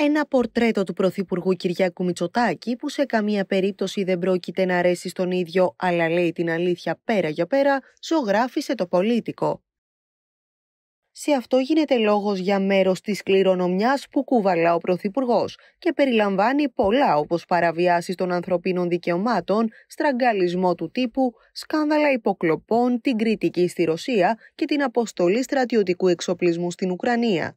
Ένα πορτρέτο του Πρωθυπουργού Κυριάκου Μητσοτάκη που σε καμία περίπτωση δεν πρόκειται να αρέσει στον ίδιο αλλά λέει την αλήθεια πέρα για πέρα, ζωγράφησε το πολίτικο. Σε αυτό γίνεται λόγος για μέρος της κληρονομιάς που κουβαλά ο Πρωθυπουργός και περιλαμβάνει πολλά όπως παραβιάσεις των ανθρωπίνων δικαιωμάτων, στραγγαλισμό του τύπου, σκάνδαλα υποκλοπών, την κριτική στη Ρωσία και την αποστολή στρατιωτικού εξοπλισμού στην Ουκρανία.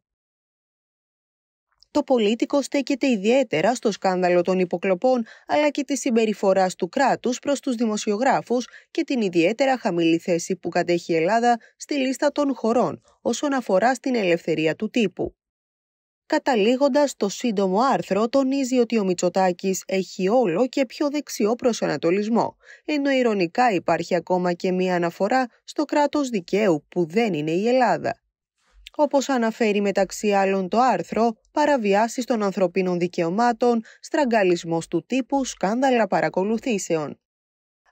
Το πολίτικο στέκεται ιδιαίτερα στο σκάνδαλο των υποκλοπών αλλά και τη συμπεριφορά του κράτους προς τους δημοσιογράφους και την ιδιαίτερα χαμηλή θέση που κατέχει η Ελλάδα στη λίστα των χωρών όσον αφορά στην ελευθερία του τύπου. Καταλήγοντας το σύντομο άρθρο, τονίζει ότι ο Μητσοτάκης έχει όλο και πιο δεξιό προσανατολισμό, ενώ ηρωνικά υπάρχει ακόμα και μία αναφορά στο κράτος δικαίου που δεν είναι η Ελλάδα. Όπως αναφέρει μεταξύ άλλων το άρθρο, παραβιάσεις των ανθρωπίνων δικαιωμάτων, στραγγαλισμός του τύπου, σκάνδαλα παρακολουθήσεων.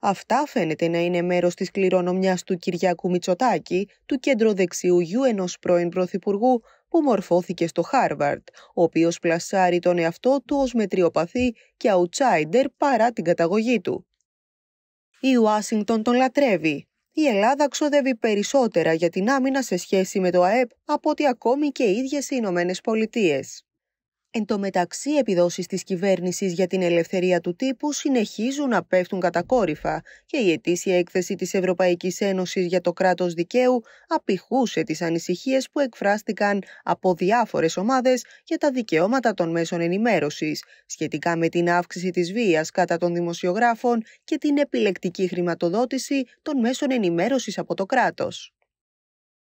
Αυτά φαίνεται να είναι μέρος της κληρονομιάς του Κυριάκου Μητσοτάκη, του κεντροδεξιού ενός πρώην Πρωθυπουργού, που μορφώθηκε στο Χάρβαρτ, ο οποίος πλασάρει τον εαυτό του ως μετριοπαθή και outsider παρά την καταγωγή του. Η Ουάσιγκτον τον λατρεύει, η Ελλάδα ξοδεύει περισσότερα για την άμυνα σε σχέση με το ΑΕΠ από ότι ακόμη και οι ίδιες οι Ηνωμένες Πολιτείες. Εν τω μεταξύ, επιδόσεις της κυβέρνησης για την ελευθερία του τύπου συνεχίζουν να πέφτουν κατακόρυφα και η ετήσια έκθεση της Ευρωπαϊκής Ένωσης για το κράτος δικαίου απηχούσε τις ανησυχίες που εκφράστηκαν από διάφορες ομάδες για τα δικαιώματα των μέσων ενημέρωσης σχετικά με την αύξηση της βίας κατά των δημοσιογράφων και την επιλεκτική χρηματοδότηση των μέσων ενημέρωσης από το κράτος.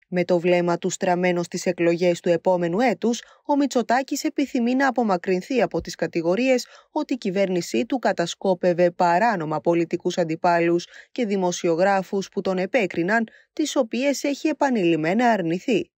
Με το βλέμμα του στραμμένο στις εκλογές του επόμενου έτους, ο Μητσοτάκης επιθυμεί να απομακρυνθεί από τις κατηγορίες ότι η κυβέρνησή του κατασκόπευε παράνομα πολιτικούς αντιπάλους και δημοσιογράφους που τον επέκριναν, τις οποίες έχει επανειλημμένα αρνηθεί.